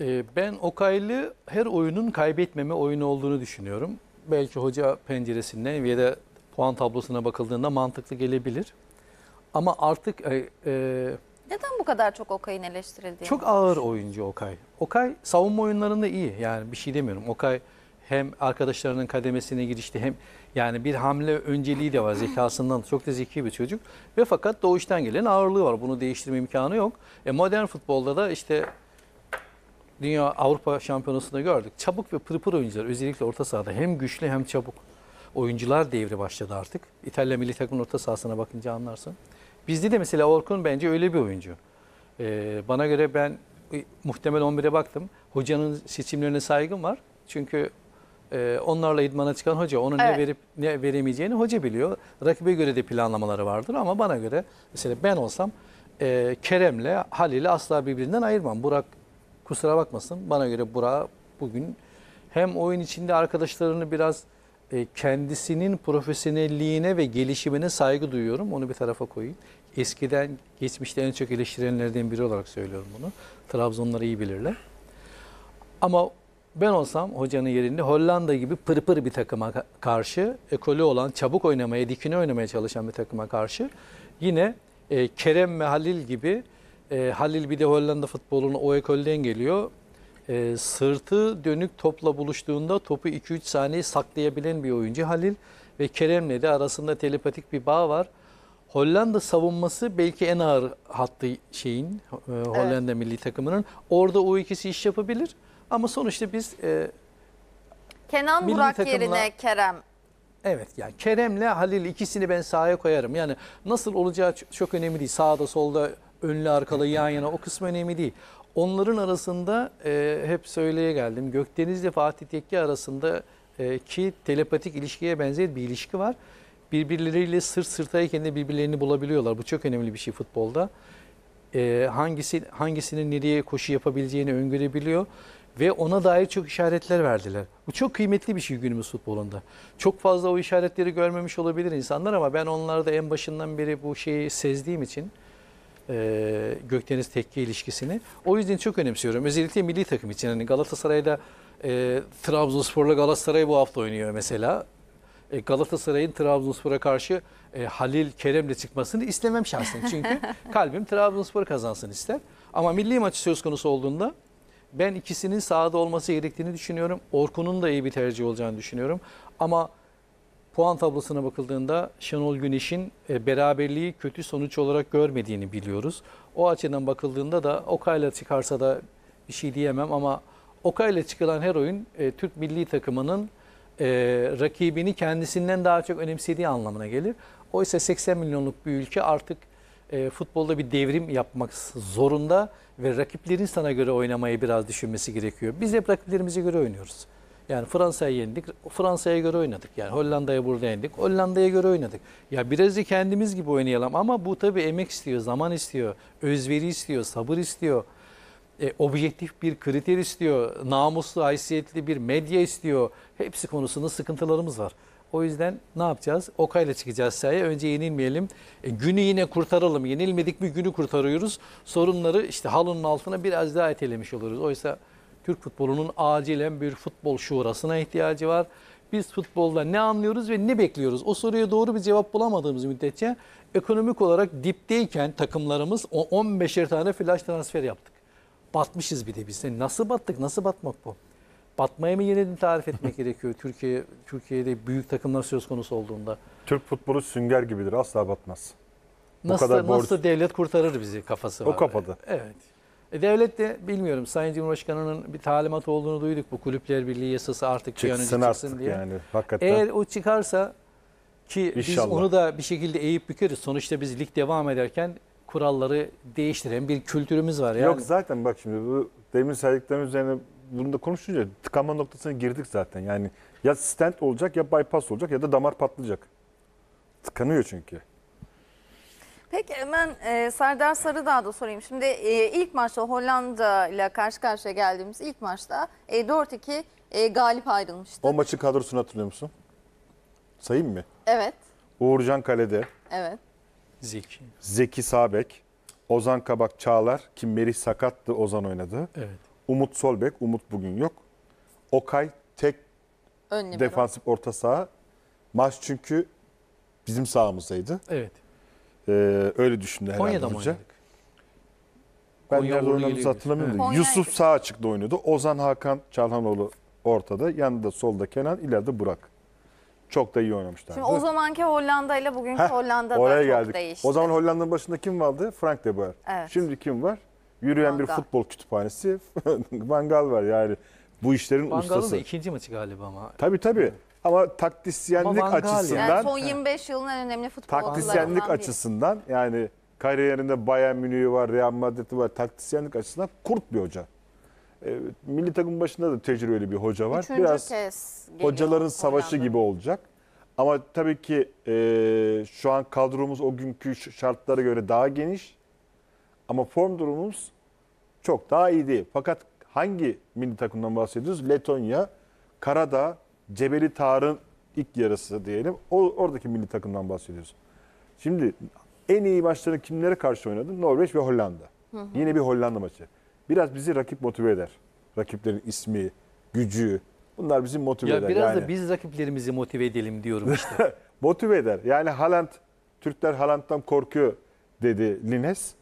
Ee, ben Okaylı her oyunun kaybetmeme oyunu olduğunu düşünüyorum. Belki hoca penceresinden ya da puan tablosuna bakıldığında mantıklı gelebilir. Ama artık... E, e Neden bu kadar çok Okay'ın eleştirildiğini? Çok ağır oyuncu Okay. Okay savunma oyunlarında iyi. Yani bir şey demiyorum. Okay hem arkadaşlarının kademesine girişti hem yani bir hamle önceliği de var zekasından çok da zeki bir çocuk ve fakat doğuştan gelen ağırlığı var bunu değiştirme imkanı yok. E modern futbolda da işte Dünya Avrupa Şampiyonası'nda gördük. Çabuk ve pırpır oyuncular özellikle orta sahada hem güçlü hem çabuk oyuncular devri başladı artık. İtalya milli takımın orta sahasına bakınca anlarsın. Bizde de mesela Orkun bence öyle bir oyuncu. Ee, bana göre ben e, muhtemel 11'e baktım. Hocanın seçimlerine saygım var. Çünkü e, onlarla idmana çıkan hoca onun evet. ne verip ne veremeyeceğini hoca biliyor. Rakibe göre de planlamaları vardır ama bana göre mesela ben olsam e, Kerem'le Halil'i asla birbirinden ayırmam. Burak kusura bakmasın. Bana göre Burak bugün hem oyun içinde arkadaşlarını biraz e, kendisinin profesyonelliğine ve gelişimine saygı duyuyorum. Onu bir tarafa koyayım. Eskiden geçmişte en çok eleştirenlerden biri olarak söylüyorum bunu. Trabzonları iyi bilirler. Ama ben olsam hocanın yerinde Hollanda gibi pırpır bir takıma karşı, ekolü olan, çabuk oynamaya, dikine oynamaya çalışan bir takıma karşı yine e, Kerem ve Halil gibi e, Halil bir de Hollanda futbolunu o ekolden geliyor. E, sırtı dönük topla buluştuğunda topu 2-3 saniye saklayabilen bir oyuncu Halil ve Kerem'le de arasında telepatik bir bağ var. Hollanda savunması belki en ağır hattı şeyin e, Hollanda evet. milli takımının. Orada o ikisi iş yapabilir ama sonuçta biz e, Kenan milli Burak takımla, yerine Kerem Evet yani Kerem'le Halil ikisini ben sahaya koyarım. Yani nasıl olacağı çok önemli değil. Sağda solda önlü arkalı yan yana o kısmı önemli değil. Onların arasında e, hep söyleye geldim. Gökdeniz ile Fatih Tekke arasında e, ki telepatik ilişkiye benzer bir ilişki var. Birbirleriyle sırt sırtayken de birbirlerini bulabiliyorlar. Bu çok önemli bir şey futbolda. E, hangisi hangisinin nereye koşu yapabileceğini öngörebiliyor ve ona dair çok işaretler verdiler. Bu çok kıymetli bir şey günümüz futbolunda. Çok fazla o işaretleri görmemiş olabilir insanlar ama ben onlarda en başından beri bu şeyi sezdiğim için e, Gökdeniz Tekke ilişkisini. O yüzden çok önemsiyorum. Özellikle milli takım için. yani Galatasaray'da e, Trabzonspor'la Galatasaray bu hafta oynuyor mesela. E, Galatasaray'ın Trabzonspor'a karşı e, Halil Kerem'le çıkmasını istemem şahsen. Çünkü kalbim Trabzonspor kazansın ister. Ama milli maçı söz konusu olduğunda ben ikisinin sahada olması gerektiğini düşünüyorum. Orkun'un da iyi bir tercih olacağını düşünüyorum. Ama puan tablosuna bakıldığında Şenol Güneş'in e, beraberliği kötü sonuç olarak görmediğini biliyoruz. O açıdan bakıldığında da Okay'la çıkarsa da bir şey diyemem ama Okay'la çıkılan her oyun e, Türk milli takımının e, rakibini kendisinden daha çok önemsediği anlamına gelir. Oysa 80 milyonluk bir ülke artık futbolda bir devrim yapmak zorunda ve rakiplerin sana göre oynamayı biraz düşünmesi gerekiyor. Biz hep rakiplerimize göre oynuyoruz. Yani Fransa'ya yendik, Fransa'ya göre oynadık. Yani Hollanda'ya burada yendik, Hollanda'ya göre oynadık. Ya biraz kendimiz gibi oynayalım ama bu tabii emek istiyor, zaman istiyor, özveri istiyor, sabır istiyor. E, objektif bir kriter istiyor, namuslu, haysiyetli bir medya istiyor. Hepsi konusunda sıkıntılarımız var. O yüzden ne yapacağız? Okayla çıkacağız sahaya. Önce yenilmeyelim. E, günü yine kurtaralım. Yenilmedik bir günü kurtarıyoruz. Sorunları işte halının altına biraz daha etelemiş oluruz. Oysa Türk futbolunun acilen bir futbol şurasına ihtiyacı var. Biz futbolda ne anlıyoruz ve ne bekliyoruz? O soruya doğru bir cevap bulamadığımız müddetçe ekonomik olarak dipteyken takımlarımız 15'er tane flash transfer yaptık. Batmışız bir de biz. E nasıl battık? Nasıl batmak bu? batmaya mı yeniden tarif etmek gerekiyor Türkiye Türkiye'de büyük takımlar söz konusu olduğunda? Türk futbolu sünger gibidir asla batmaz. Nasıl, kadar nasıl borç... devlet kurtarır bizi kafası var. O kapadı. Evet. E, devlet de bilmiyorum Sayın Cumhurbaşkanı'nın bir talimat olduğunu duyduk. Bu Kulüpler Birliği yasası artık çıksın, çıksın diye. Yani, hakikaten. Eğer o çıkarsa ki İnşallah. biz onu da bir şekilde eğip bükeriz. Sonuçta biz lig devam ederken kuralları değiştiren bir kültürümüz var. Yani. Yok zaten bak şimdi bu demin saydıklarım üzerine bunu da konuşunca tıkanma noktasına girdik zaten. Yani ya stent olacak ya bypass olacak ya da damar patlayacak. Tıkanıyor çünkü. Peki hemen e, Serdar Sarıdağ'da sorayım. Şimdi e, ilk maçta Hollanda ile karşı karşıya geldiğimiz ilk maçta e, 4-2 e, galip ayrılmıştı. O maçın kadrosunu hatırlıyor musun? Sayayım mı? Evet. Uğurcan Kalede, Evet. Zeki. Zeki Sabek, Ozan Kabak Çağlar, kim Merih sakattı Ozan oynadı. Evet. Umut Solbek, Umut bugün yok. Okay tek Ön defansif orta saha. Maç çünkü bizim sahamızdaydı. Evet. Ee, öyle düşündü herhalde Konya'da mı hoca. oynadık? Ben Konya nerede oynadığımızı hatırlamıyorum. da. Yusuf sağ açıkta oynuyordu. Ozan Hakan Çalhanoğlu ortada. Yanında solda Kenan, ileride Burak. Çok da iyi oynamışlardı. Şimdi o zamanki Hollanda ile bugünkü Heh, Hollanda da oraya çok değişti. O zaman Hollanda'nın başında kim vardı? Frank de Boer. Evet. Şimdi kim var? Yürüyen Van bir Gaal. futbol kütüphanesi. Van Gaal var yani. Bu işlerin Bangal'ın da ikinci maçı galiba ama. Tabii tabii. Ama taktisyenlik Ama açısından yani son 25 yılın en önemli futbolcularından taktisyenlik açısından yani kariyerinde Bayern Münih'i var, Real Madrid'i var. Taktisyenlik açısından kurt bir hoca. E, milli takım başında da tecrübeli bir hoca var. Üçüncü Biraz hocaların savaşı gibi olacak. Ama tabii ki e, şu an kadromuz o günkü şartlara göre daha geniş. Ama form durumumuz çok daha iyi değil. Fakat hangi milli takımdan bahsediyoruz? Letonya, Karadağ, Cebeli Tarık'ın ilk yarısı diyelim. O, oradaki milli takımdan bahsediyoruz. Şimdi en iyi maçlarını kimlere karşı oynadın? Norveç ve Hollanda. Hı hı. Yine bir Hollanda maçı. Biraz bizi rakip motive eder. Rakiplerin ismi, gücü. Bunlar bizi motive ya eder. Biraz yani. da biz rakiplerimizi motive edelim diyorum işte. motive eder. Yani Haaland, Türkler Haaland'dan korkuyor dedi Lines.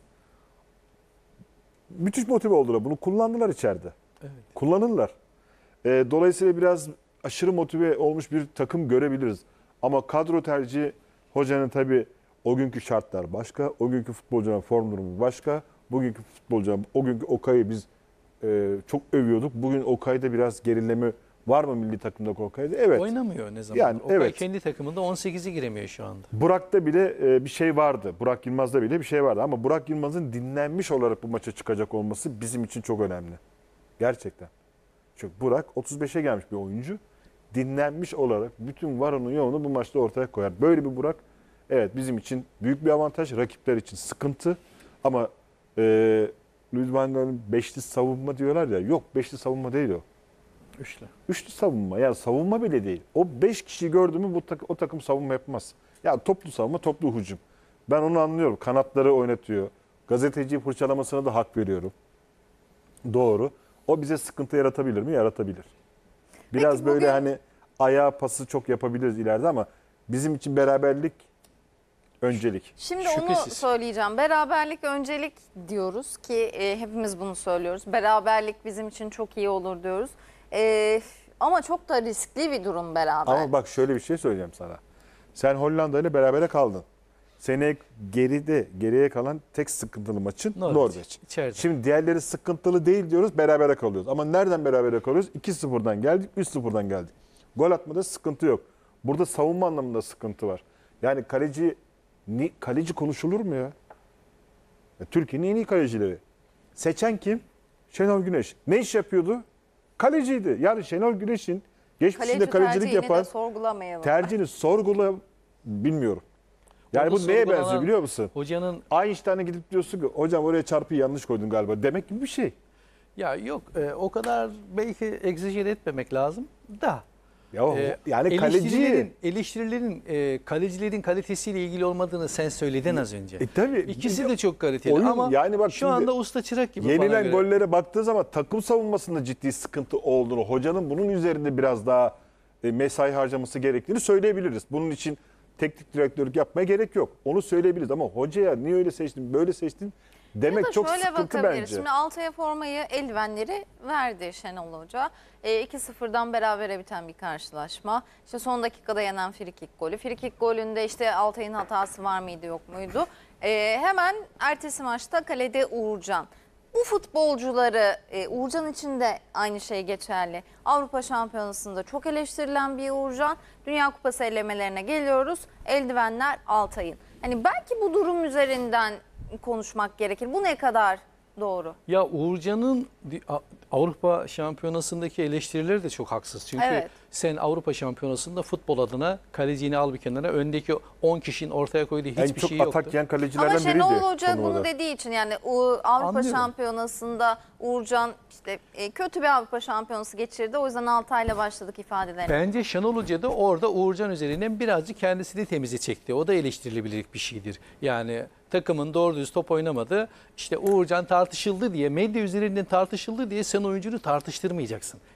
Müthiş motive oldular. Bunu kullandılar içeride. Evet. Kullanırlar. E, dolayısıyla biraz aşırı motive olmuş bir takım görebiliriz. Ama kadro tercihi hocanın tabi o günkü şartlar başka, o günkü futbolcunun form durumu başka. Bugünkü futbolcunun, o günkü Okay'ı biz e, çok övüyorduk. Bugün Okay'da biraz gerileme var mı milli takımda Okay'da? Evet. Oynamıyor ne zaman? Yani, Okay evet. kendi takımında 18'i giremiyor şu anda. Burak'ta bile e, bir şey vardı. Burak Yılmaz'da bile bir şey vardı. Ama Burak Yılmaz'ın dinlenmiş olarak bu maça çıkacak olması bizim için çok önemli. Gerçekten. Çünkü Burak 35'e gelmiş bir oyuncu. Dinlenmiş olarak bütün varını yoğunu bu maçta ortaya koyar. Böyle bir Burak evet bizim için büyük bir avantaj. Rakipler için sıkıntı. Ama e, Luis Vangal'ın beşli savunma diyorlar ya. Yok beşli savunma değil o. Üçlü. Üçlü savunma. Yani savunma bile değil. O beş kişi gördü mü bu tak o takım savunma yapmaz. Ya toplu savunma, toplu hücum. Ben onu anlıyorum. Kanatları oynatıyor. Gazeteci fırçalamasına da hak veriyorum. Doğru. O bize sıkıntı yaratabilir mi? Yaratabilir. Biraz Peki, böyle bugün... hani ayağa pası çok yapabiliriz ileride ama bizim için beraberlik öncelik. Şimdi Şüphesiz. onu söyleyeceğim. Beraberlik öncelik diyoruz ki e, hepimiz bunu söylüyoruz. Beraberlik bizim için çok iyi olur diyoruz. E, ama çok da riskli bir durum beraber. Ama bak şöyle bir şey söyleyeceğim sana. Sen Hollanda ile berabere kaldın. Seneye geride geriye kalan tek sıkıntılı maçın Norveç. Norveç. İçeride. Şimdi diğerleri sıkıntılı değil diyoruz, berabere kalıyoruz. Ama nereden berabere kalıyoruz? 2-0'dan geldik, 3-0'dan geldik. Gol atmada sıkıntı yok. Burada savunma anlamında sıkıntı var. Yani kaleci kaleci konuşulur mu ya? ya Türkiye'nin en iyi kalecileri. Seçen kim? Şenol Güneş. Ne iş yapıyordu? Kaleciydi. Yani Şenol Güneş'in geçmişinde Kaleci kalecilik yapan tercihini sorgulamayalım. Tercihini sorgula bilmiyorum. Yani bu neye benziyor biliyor musun? Hocanın Einstein'a gidip diyorsun ki hocam oraya çarpıyı yanlış koydun galiba demek gibi bir şey. ya yok e, o kadar belki egzajer etmemek lazım da. Ya o- e, yani kaleci. eleştirilerin, eleştirilerin e, kalecilerin kalitesiyle ilgili olmadığını sen söyledin az önce. E tabii. İkisi de çok kaliteli Oyun- ama yani bak şu anda usta çırak gibi bana Yenilen göre. gollere baktığı zaman takım savunmasında ciddi sıkıntı olduğunu, hocanın bunun üzerinde biraz daha e, mesai harcaması gerektiğini söyleyebiliriz. Bunun için teknik direktörlük yapmaya gerek yok. Onu söyleyebiliriz ama hocaya niye öyle seçtin, böyle seçtin demek ya da çok şöyle sıkıntı bence. Şimdi Altay'a formayı, eldivenleri verdi Şenol Hoca. E, 2-0'dan berabere biten bir karşılaşma. İşte son dakikada yenen frikik golü. Frikik golünde işte Altay'ın hatası var mıydı yok muydu? E, hemen ertesi maçta kalede Uğurcan. Bu futbolcuları e, Uğurcan için de aynı şey geçerli. Avrupa Şampiyonası'nda çok eleştirilen bir Uğurcan. Dünya Kupası elemelerine geliyoruz. Eldivenler Altay'ın. Hani belki bu durum üzerinden konuşmak gerekir. Bu ne kadar doğru? Ya Uğurcan'ın Avrupa Şampiyonası'ndaki eleştirileri de çok haksız. Çünkü evet sen Avrupa Şampiyonası'nda futbol adına kalecini al bir kenara. Öndeki 10 kişinin ortaya koyduğu hiçbir en çok şey yoktu. atak yiyen kalecilerden Ama biriydi. Şenol Hoca bunu dediği için yani Avrupa Anlıyorum. Şampiyonası'nda Uğurcan işte e, kötü bir Avrupa Şampiyonası geçirdi. O yüzden Altay'la başladık ifadelerine. Bence Şenol Hoca da orada Uğurcan üzerinden birazcık kendisini temize çekti. O da eleştirilebilecek bir şeydir. Yani takımın doğru düz top oynamadı. İşte Uğurcan tartışıldı diye, medya üzerinden tartışıldı diye sen oyuncunu tartıştırmayacaksın.